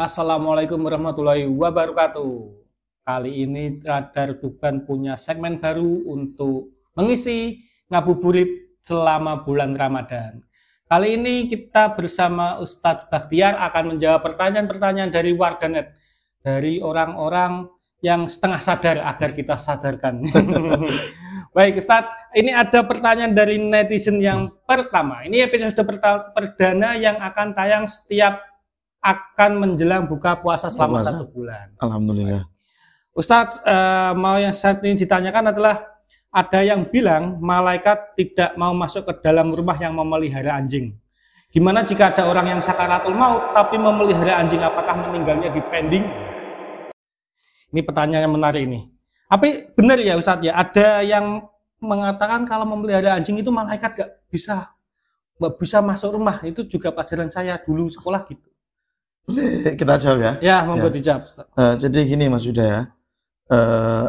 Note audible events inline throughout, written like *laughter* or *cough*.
Assalamualaikum warahmatullahi wabarakatuh. Kali ini Radar Tuban punya segmen baru untuk mengisi ngabuburit selama bulan Ramadan. Kali ini kita bersama Ustadz Bakhtiar akan menjawab pertanyaan-pertanyaan dari warganet, dari orang-orang yang setengah sadar agar kita sadarkan. *laughs* Baik Ustadz, ini ada pertanyaan dari netizen yang pertama. Ini episode perdana yang akan tayang setiap akan menjelang buka puasa selama Masa. satu bulan. Alhamdulillah. Ustadz, uh, mau yang saat ini ditanyakan adalah ada yang bilang malaikat tidak mau masuk ke dalam rumah yang memelihara anjing. Gimana jika ada orang yang sakaratul maut tapi memelihara anjing, apakah meninggalnya di pending? Ini pertanyaan yang menarik ini. Tapi benar ya Ustadz ya, ada yang mengatakan kalau memelihara anjing itu malaikat gak bisa gak bisa masuk rumah. Itu juga pelajaran saya dulu sekolah gitu. Boleh kita jawab ya? Ya, monggo ya. dijawab. Uh, jadi gini Mas Yuda ya. Uh,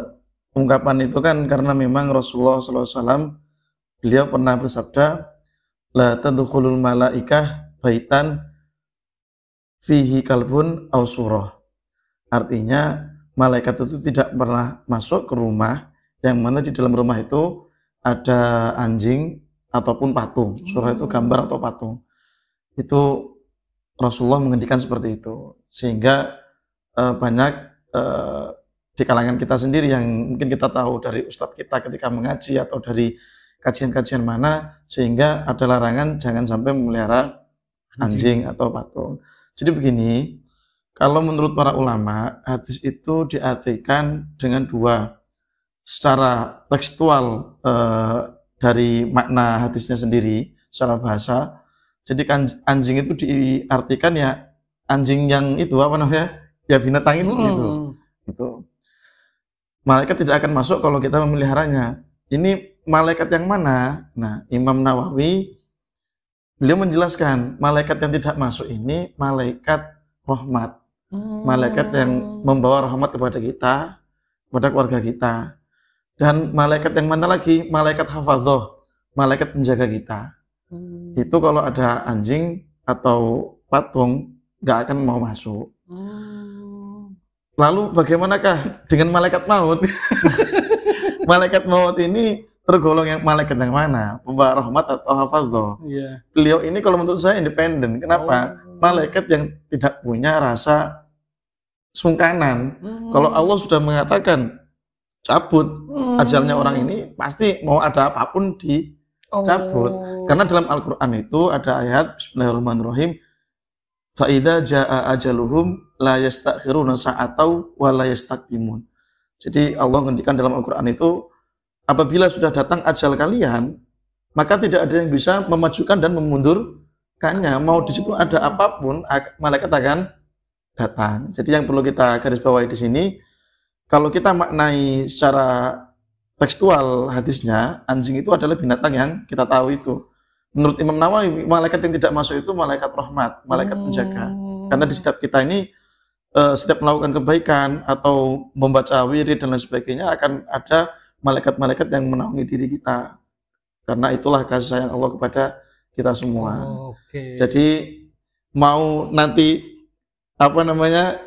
ungkapan itu kan karena memang Rasulullah SAW beliau pernah bersabda la tadkhulul malaikah baitan fihi kalbun aw surah. Artinya malaikat itu tidak pernah masuk ke rumah yang mana di dalam rumah itu ada anjing ataupun patung. Surah itu gambar atau patung. Itu Rasulullah menghentikan seperti itu sehingga e, banyak e, di kalangan kita sendiri yang mungkin kita tahu dari ustadz kita ketika mengaji atau dari kajian-kajian mana sehingga ada larangan jangan sampai memelihara anjing, anjing atau patung. Jadi begini, kalau menurut para ulama hadis itu diartikan dengan dua secara tekstual e, dari makna hadisnya sendiri secara bahasa jadi kan anjing itu diartikan ya anjing yang itu apa namanya? Ya binatang itu hmm. gitu. Itu. Malaikat tidak akan masuk kalau kita memeliharanya. Ini malaikat yang mana? Nah, Imam Nawawi beliau menjelaskan malaikat yang tidak masuk ini malaikat rahmat. Hmm. Malaikat yang membawa rahmat kepada kita, kepada keluarga kita. Dan malaikat yang mana lagi? Malaikat hafazoh, malaikat penjaga kita. Hmm. Itu kalau ada anjing atau patung nggak akan mau masuk. Hmm. Lalu bagaimanakah dengan malaikat maut? *laughs* malaikat maut ini tergolong yang malaikat yang mana? Pembawa rahmat atau hafazoh? Yeah. Iya. Beliau ini kalau menurut saya independen. Kenapa? Oh. Malaikat yang tidak punya rasa sungkanan. Hmm. Kalau Allah sudah mengatakan cabut hmm. ajalnya orang ini, pasti mau ada apapun di oh. cabut. Karena dalam Al-Qur'an itu ada ayat Bismillahirrahmanirrahim faida jaa ajaluhum la yastakhiruna sa'atau wa la yastaqdimun. Jadi Allah ngendikan dalam Al-Qur'an itu apabila sudah datang ajal kalian, maka tidak ada yang bisa memajukan dan memundurkannya. Mau di situ ada apapun, malaikat akan datang. Jadi yang perlu kita garis bawahi di sini, kalau kita maknai secara tekstual hadisnya, anjing itu adalah binatang yang kita tahu itu. Menurut Imam Nawawi, malaikat yang tidak masuk itu malaikat rahmat, malaikat hmm. penjaga. Oh. Karena di setiap kita ini, eh, setiap melakukan kebaikan atau membaca wirid dan lain sebagainya, akan ada malaikat-malaikat yang menaungi diri kita. Karena itulah kasih sayang Allah kepada kita semua. Oh, okay. Jadi mau nanti apa namanya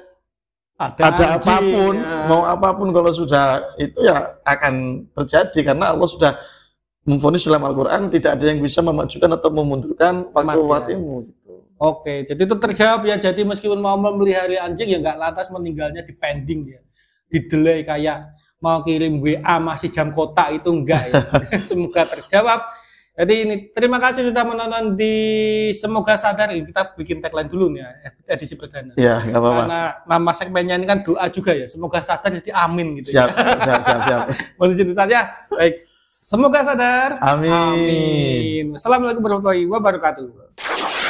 ada, ada anji, apapun, ya. mau apapun kalau sudah itu ya akan terjadi karena Allah sudah memfonis dalam Al-Qur'an tidak ada yang bisa memajukan atau memundurkan waktu wafatmu gitu. Oke, jadi itu terjawab ya. Jadi meskipun mau memelihara anjing ya nggak lantas meninggalnya di pending ya. Di delay kayak mau kirim WA masih jam kota itu enggak ya. *laughs* Semoga terjawab. Jadi ini terima kasih sudah menonton di semoga sadar kita bikin tagline dulu nih ya edisi perdana. Iya, enggak apa-apa. Karena nama segmennya ini kan doa juga ya. Semoga sadar jadi amin gitu. Siap, ya. siap, siap, siap. *laughs* Mohon saja. Ya. Baik. Semoga sadar. Amin. amin. Assalamualaikum warahmatullahi wabarakatuh.